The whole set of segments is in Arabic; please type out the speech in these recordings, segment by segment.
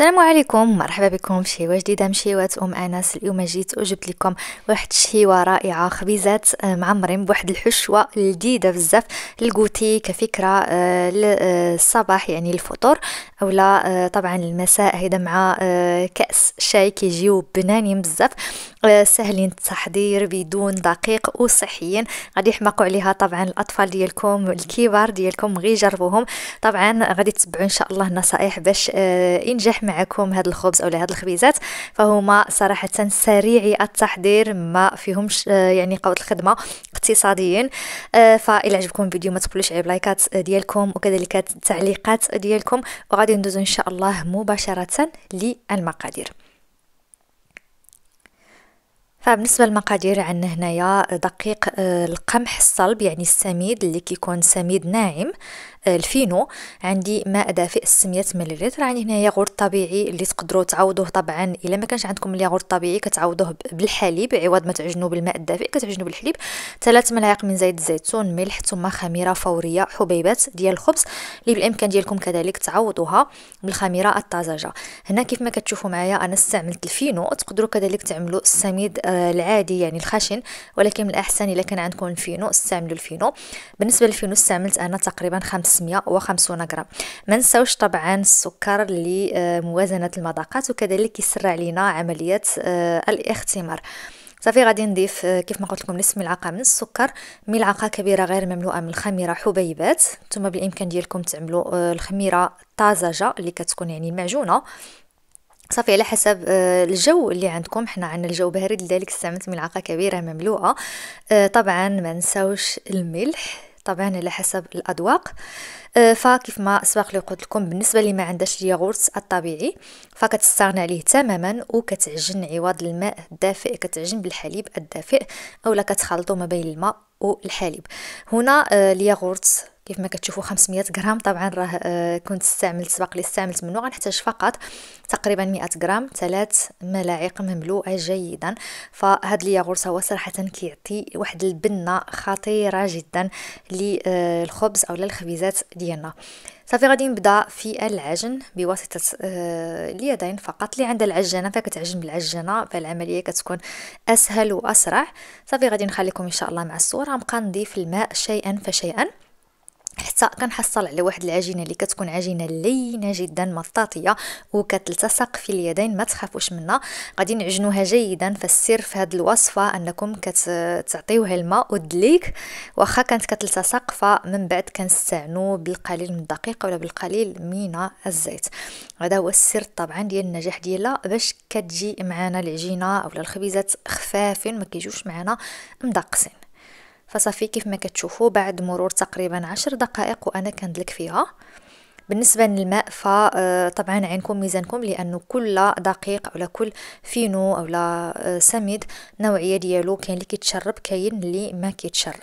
السلام عليكم مرحبا بكم في شيوه جديده من ام انس اليوم جيت وجبت لكم واحد الشيوه رائعه خبيزات آه، معمرين بواحد الحشوه لذيذه بزاف الكوتي كفكره آه، للصباح آه، يعني الفطور اولا طبعا المساء هيدا مع كاس شاي كيجيو بنانين بزاف سهلين التحضير بدون دقيق وصحيين غادي يحمقوا عليها طبعا الاطفال ديالكم الكبار ديالكم غير جربوهم طبعا غادي تتبعوا ان شاء الله النصائح باش ينجح معكم هذا الخبز او هذه الخبيزات فهما صراحه سريعي التحضير ما فيهمش آه، يعني قوه الخدمه اقتصاديين آه، فإلى عجبكم الفيديو ما تقولوش على لايكات ديالكم وكذلك التعليقات ديالكم وغادي ندوزو ان شاء الله مباشره للمقادير فبالنسبه للمقادير عندنا هنايا دقيق آه، القمح الصلب يعني السميد اللي كيكون سميد ناعم الفينو عندي ماء دافئ 600 ملل يعني هنا ياغورت طبيعي اللي تقدروا تعوضوه طبعا الا ما كانش عندكم الياغورت الطبيعي كتعوضوه بالحليب عوض ما تعجنوا بالماء الدافئ كتعجنوا بالحليب 3 ملاعق من زيت الزيتون ملح ثم خميره فوريه حبيبات ديال الخبز اللي بالامكان ديالكم كذلك تعوضوها بالخميره الطازجه هنا كيف ما كتشوفوا معايا انا استعملت الفينو تقدروا كذلك تعملوا السميد آه، العادي يعني الخشن ولكن من الاحسن الا كان عندكم الفينو استعملوا الفينو بالنسبه للفينو استعملت انا تقريبا خمس 550 غرام ما نساوش طبعا السكر لموازنه المذاقات وكذلك يسرع لنا عمليه آه، الاختمار صافي غادي نضيف آه، كيف ما قلت لكم نصف ملعقه من السكر ملعقه كبيره غير مملوءه من الخميره حبيبات ثم بالامكان ديالكم تعملوا آه، الخميره طازجه اللي كتكون يعني معجونه صافي على حسب الجو اللي عندكم حنا عندنا الجو بارد لذلك استعملت ملعقه كبيره مملوءه طبعا ما نساوش الملح طبعا على حسب الأذواق فكيف ما سبق لي قلت لكم بالنسبه لي ما عندهاش الياغورت الطبيعي فكتستغنى عليه تماما وكتعجن عوض الماء الدافئ كتعجن بالحليب الدافئ اولا كتخلطو ما بين الماء والحليب هنا آه، الياغورت كيف ما كتشوفوا 500 غرام طبعا راه آه، كنت استعملت سبق لي استعملت منه غنحتاج فقط تقريبا 100 غرام ثلاث ملاعق مملوءه جيدا فهاد الياغورت هو صراحه كيعطي واحد البنه خطيره جدا للخبز آه، او للخبيزات دي ديالنا صافي غادي نبدا في العجن بواسطه آه، اليدين فقط اللي عندها العجانه فكتعجن بالعجانه فالعمليه كتكون اسهل واسرع صافي غادي نخليكم ان شاء الله مع الصوره نبقى نضيف الماء شيئا فشيئا حتى كنحصل على واحد العجينه اللي كتكون عجينه لينه جدا مطاطيه وكتلتصق في اليدين ما تخافوش منها غادي نعجنوها جيدا فالسر في هذه الوصفه انكم كتعطيوها الماء ودليك واخا كانت كتلتصق فمن بعد كنستعنوا بالقليل من الدقيق ولا بالقليل من الزيت هذا هو السر طبعا ديال النجاح ديالها باش كتجي معنا العجينه اولا الخبيزات خفافين ما كيجوش معنا مدقسين فصافي كيف ما كتشوفوا بعد مرور تقريبا عشر دقائق وانا كندلك فيها بالنسبة للماء فطبعا آه، عينكم ميزانكم لأنه كل دقيق أو كل فينو أو آه، سميد نوعية ديالو كاين اللي كيتشرب كاين اللي ما كيتشرب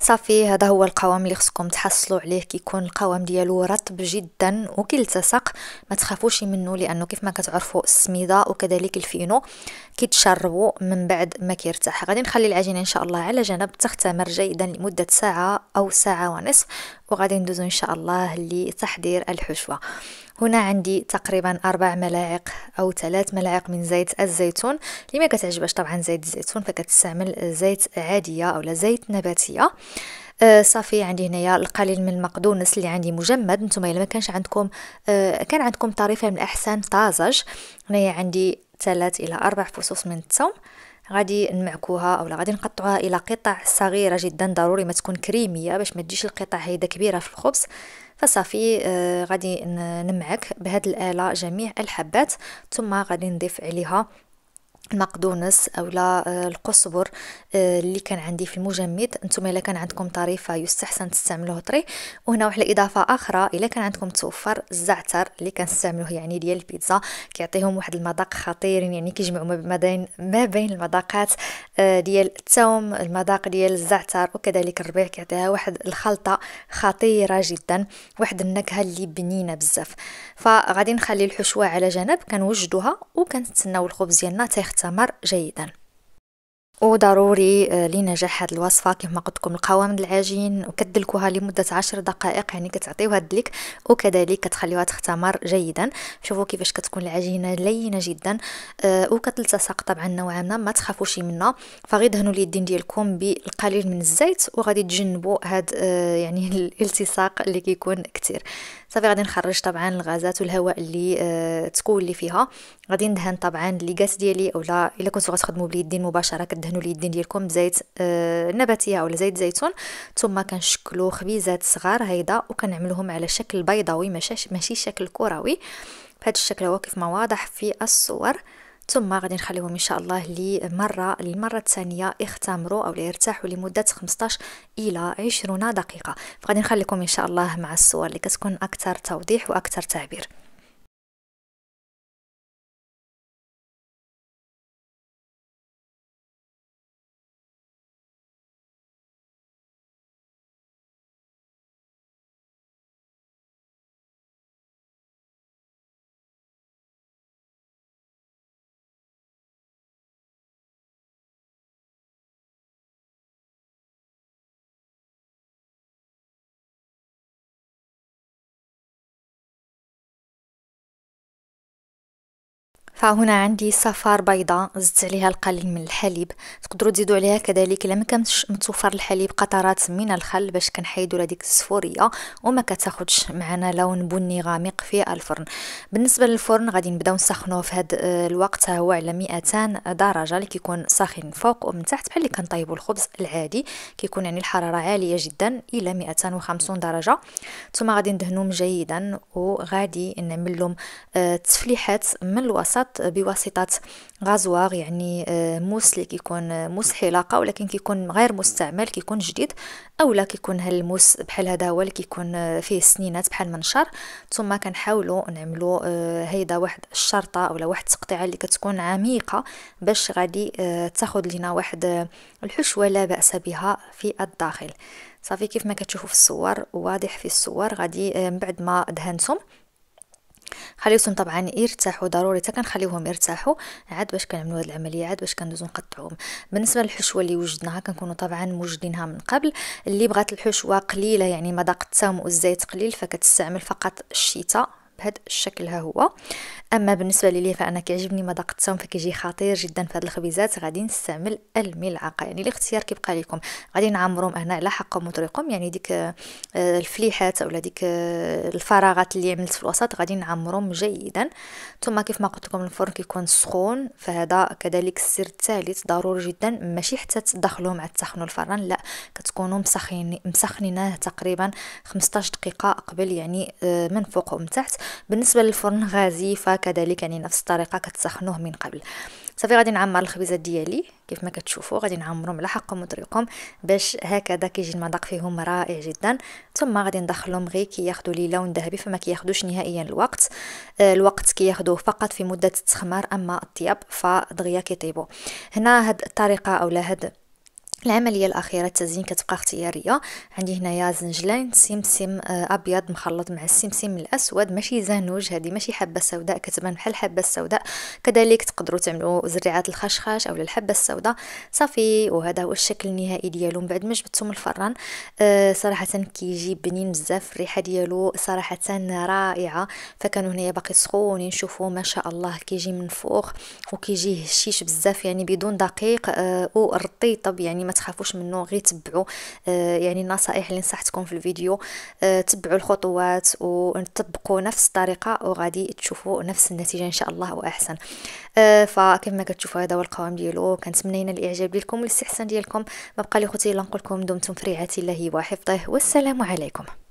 صافي هذا هو القوام اللي خصكم تحصلوا عليه كيكون القوام ديالو رطب جدا وكيلتصق ما تخافوش منه لانه كيف ما كتعرفوا السميده وكذلك الفينو كيتشربوا من بعد ما كيرتاح غادي نخلي العجينه ان شاء الله على جنب تختمر جيدا لمده ساعه او ساعه ونصف وغادي ندوزو ان شاء الله لتحضير الحشوه هنا عندي تقريبا أربع ملاعق أو ثلاث ملاعق من زيت الزيتون اللي ما كتعجبش طبعا زيت الزيتون فكتستعمل زيت عادية أو زيت نباتية آه صافي عندي هنايا القليل من المقدونس اللي عندي مجمد نتوما الا ما كانش عندكم آه كان عندكم طريفه من الاحسن طازج هنايا عندي ثلاث الى اربع فصوص من الثوم غادي نمعكوها اولا غادي نقطعوها الى قطع صغيره جدا ضروري ما تكون كريميه باش ما تجيش القطع هيدا كبيره في الخبز فصافي آه غادي نمعك بهاد الاله جميع الحبات ثم غادي نضيف عليها مقدونس او لا آه، القصبر آه، اللي كان عندي في المجمد انتم الا كان عندكم طريفه يستحسن تستعملوه طري وهنا واحد الاضافه اخرى الا كان عندكم توفر الزعتر اللي كنستعملوه يعني ديال البيتزا كيعطيهم واحد المذاق خطير يعني, يعني كيجمعوا ما بين ما بين المذاقات آه، ديال الثوم المذاق ديال الزعتر وكذلك الربيع كيعطيها واحد الخلطه خطيره جدا واحد النكهه اللي بنينه بزاف فغادي نخلي الحشوه على جنب كنوجدوها وكنتسناو الخبز ديالنا تيخت الاستثمار جيدا وضروري آه، لنجاح هذه الوصفه كما قلت لكم القوام العجين وكدلكوها لمده عشر دقائق يعني كتعطيوها الدلك وكذلك كتخليوها تختمر جيدا شوفوا كيفاش كتكون العجينه لينه جدا آه، وكتلتصق طبعا نوعا ما ما تخافوش منها فغي دهنوا اليدين ديالكم بالقليل من الزيت وغادي تجنبوا هاد آه، يعني الالتصاق اللي كيكون كتير صافي غادي نخرج طبعا الغازات والهواء اللي تكون اللي فيها غادي ندهن طبعا ليغاس ديالي اولا الا كنتو غتخدموا باليدين مباشره كدهن كندهنوا اليدين ديالكم بزيت آه نباتيه اولا زيت زيتون ثم كنشكلوا خبيزات صغار هيدا وكنعملوهم على شكل بيضاوي ماشي ماشي شكل كروي بهذا الشكل هو كيف ما واضح في الصور ثم غادي نخليهم ان شاء الله لمره للمره الثانيه يختمروا او يرتاحوا لمده 15 الى 20 دقيقه فغادي نخليكم ان شاء الله مع الصور اللي كتكون اكثر توضيح واكثر تعبير فهنا عندي صفار بيضاء زدت عليها القليل من الحليب تقدروا تزيدوا عليها كذلك الا ما كانش متوفر الحليب قطرات من الخل باش كنحيدوا هذيك الصفوريه وما كتاخذش معنا لون بني غامق في الفرن بالنسبه للفرن غادي نبداو نسخنوه في هذا آه، الوقت هو على 200 درجه اللي كيكون ساخن من فوق ومن تحت بحال اللي كنطيبوا الخبز العادي كيكون يعني الحراره عاليه جدا الى 250 درجه ثم غادي ندهنهم جيدا وغادي نعمل لهم التفليحات آه، من الوسط فقط بواسطة غازوار يعني آه، موس اللي كيكون آه، موس حلاقة ولكن كيكون غير مستعمل كيكون جديد أولا كيكون هالموس بحال هذا هو اللي كيكون آه، فيه السنينات بحال منشر ثم كنحاولوا نعملوا هيدا واحد الشرطة أولا واحد التقطيعة اللي كتكون عميقة باش غادي تاخد لنا واحد الحشوة لا بأس بها في الداخل صافي كيف ما كتشوفوا في الصور واضح في الصور غادي من بعد ما دهنتهم خليتهم طبعا يرتاحوا ضروري حتى كنخليوهم يرتاحوا عاد باش كنعملوا هذه العمليه عاد باش كندوزو نقطعوهم بالنسبه للحشوه اللي وجدناها كنكونوا طبعا موجدينها من قبل اللي بغات الحشوه قليله يعني مذاق التمر والزيت قليل فكتستعمل فقط الشيطه بهذا الشكل ها هو اما بالنسبه لي فانا كيعجبني مذاق التوم فكيجي خطير جدا في هاد الخبيزات غادي نستعمل الملعقه يعني الاختيار كيبقى لكم غادي نعمرهم هنا على حقهم وطريقهم يعني ديك آه، الفليحات اولا ديك آه، الفراغات اللي عملت في الوسط غادي نعمرهم جيدا ثم كيف ما قلت لكم الفرن كيكون سخون فهذا كذلك السر الثالث ضروري جدا ماشي حتى تدخلوه مع تسخنوا الفرن لا كتكونوا مسخنين تقريبا 15 دقيقه قبل يعني آه، من فوق ومن تحت بالنسبه للفرن غازي فكذلك يعني نفس الطريقه كتسخنوه من قبل صافي غادي نعمر الخبزه ديالي كيف ما كتشوفوا غادي نعمرو حقهم وطريقهم باش هكذا كيجي المذاق فيهم رائع جدا ثم غادي ندخلهم غير كياخذوا لي لون ذهبي فما كياخذوش نهائيا الوقت آه، الوقت كياخذوه فقط في مده التخمار اما الطياب فدغيا كيطيبوا هنا هاد الطريقه اولا هاد العملية الأخيرة التزيين كتبقى اختيارية عندي هنايا زنجلين سمسم آه، أبيض مخلط مع السمسم الأسود ماشي زانوج هذه ماشي حبة سوداء كتبان بحال الحبة السوداء كذلك تقدروا تعملوا زريعات الخشخاش أو الحبة السوداء صافي وهذا هو الشكل النهائي ديالو من بعد ما جبتو من الفران أه صراحة كيجي بنين بزاف الريحة ديالو صراحة رائعة فكانوا هنايا باقي سخونين شوفوا ما شاء الله كيجي منفوخ وكيجي هشيش بزاف يعني بدون دقيق أه ورطيطب يعني ما تخافوش منه غير تبعوا آه، يعني النصائح اللي نصحتكم في الفيديو آه، تبعوا الخطوات وتطبقوا نفس الطريقه وغادي تشوفوا نفس النتيجه ان شاء الله واحسن آه، ما كتشوفوا هذا هو القوام ديالو كنتمنى الاعجاب ديالكم والاستحسان ديالكم ما بقى لي خوتي الا نقول لكم دمتم في رعايه الله وحفظه والسلام عليكم